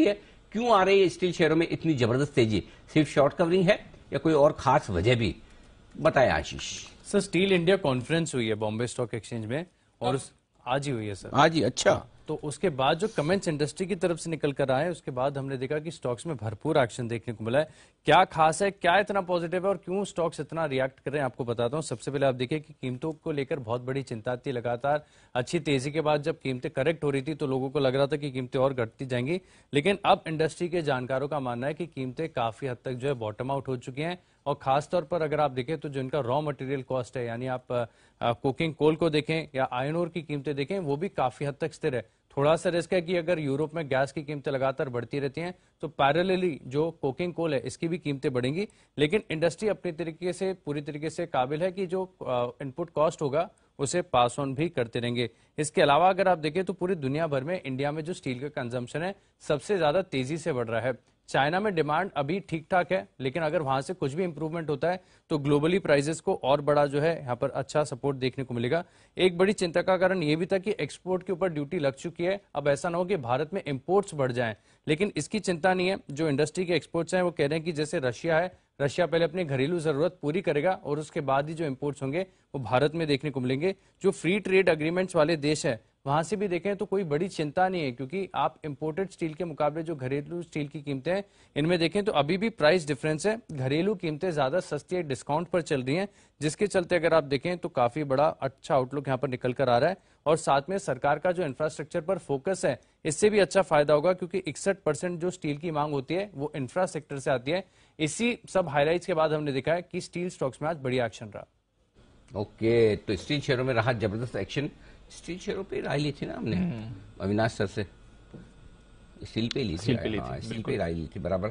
है क्यों आ रही है स्टील शेयरों में इतनी जबरदस्त तेजी सिर्फ शॉर्ट कवरिंग है या कोई और खास वजह भी बताया Ashish sir steel India conference हुई है बॉम्बे स्टॉक एक्सचेंज में और हाँ। आज ही हुई है सर आज ही अच्छा तो उसके बाद जो कमेंट्स इंडस्ट्री की तरफ से निकल कर आए उसके बाद हमने देखा कि स्टॉक्स में भरपूर एक्शन देखने को मिला है क्या खास है क्या इतना पॉजिटिव है और क्यों स्टॉक्स इतना रिएक्ट कर रहे हैं आपको बताता हूं सबसे पहले आप देखिए कि कीमतों को लेकर बहुत बड़ी चिंता थी लगातार अच्छी तेजी के बाद जब कीमतें करेक्ट हो रही थी तो लोगों को लग रहा था कि कीमतें और घटती जाएंगी लेकिन अब इंडस्ट्री के जानकारों का मानना है कि कीमतें काफी हद तक जो है बॉटम आउट हो चुकी है और खासतौर पर अगर आप देखें तो जो इनका रॉ मटेरियल कॉस्ट है यानी आप कुकिंग कोल को देखें या आयन की कीमतें देखें वो भी काफी हद तक स्थिर है थोड़ा सा रिस्क है कि अगर यूरोप में गैस की कीमतें लगातार बढ़ती रहती हैं तो पैरेलली जो कोकिंग कोल है इसकी भी कीमतें बढ़ेंगी लेकिन इंडस्ट्री अपनी तरीके से पूरी तरीके से काबिल है कि जो इनपुट कॉस्ट होगा उसे पास ऑन भी करते रहेंगे इसके अलावा अगर आप देखें तो पूरी दुनिया भर में इंडिया में जो स्टील का कंजम्पन है सबसे ज्यादा तेजी से बढ़ रहा है चाइना में डिमांड अभी ठीक ठाक है लेकिन अगर वहां से कुछ भी इंप्रूवमेंट होता है तो ग्लोबली प्राइजेस को और बड़ा जो है यहाँ पर अच्छा सपोर्ट देखने को मिलेगा एक बड़ी चिंता का कारण यह भी था कि एक्सपोर्ट के ऊपर ड्यूटी लग चुकी है अब ऐसा ना हो कि भारत में इम्पोर्ट्स बढ़ जाए लेकिन इसकी चिंता नहीं है जो इंडस्ट्री के एक्सपोर्ट्स हैं वो कह रहे हैं कि जैसे रशिया है रशिया पहले अपनी घरेलू जरूरत पूरी करेगा और उसके बाद ही जो इम्पोर्ट्स होंगे वो भारत में देखने को मिलेंगे जो फ्री ट्रेड अग्रीमेंट्स वाले देश है वहां से भी देखें तो कोई बड़ी चिंता नहीं है क्योंकि आप इम्पोर्टेड स्टील के मुकाबले जो घरेलू स्टील की कीमतें हैं इनमें देखें तो अभी भी प्राइस डिफरेंस है घरेलू कीमतें ज्यादा सस्ती है डिस्काउंट पर चल रही हैं जिसके चलते अगर आप देखें तो काफी बड़ा अच्छा आउटलुक यहाँ पर निकल कर आ रहा है और साथ में सरकार का जो इंफ्रास्ट्रक्चर पर फोकस है इससे भी अच्छा फायदा होगा क्योंकि इकसठ परसेंट जो स्टील की मांग होती है वो इंफ्रास्ट्रक्चर से आती है इसी सब हाईलाइट के बाद हमने देखा है कि स्टील स्टॉक्स में आज बड़ी एक्शन रहा ओके तो स्टील शेयरों में रहा जबरदस्त एक्शन स्टील शेयरों पे राय ली थी ना हमने हम्म। अविनाश सर से स्टील पे ली थी स्टील पे हाँ, स्टील पे राय ली थी बराबर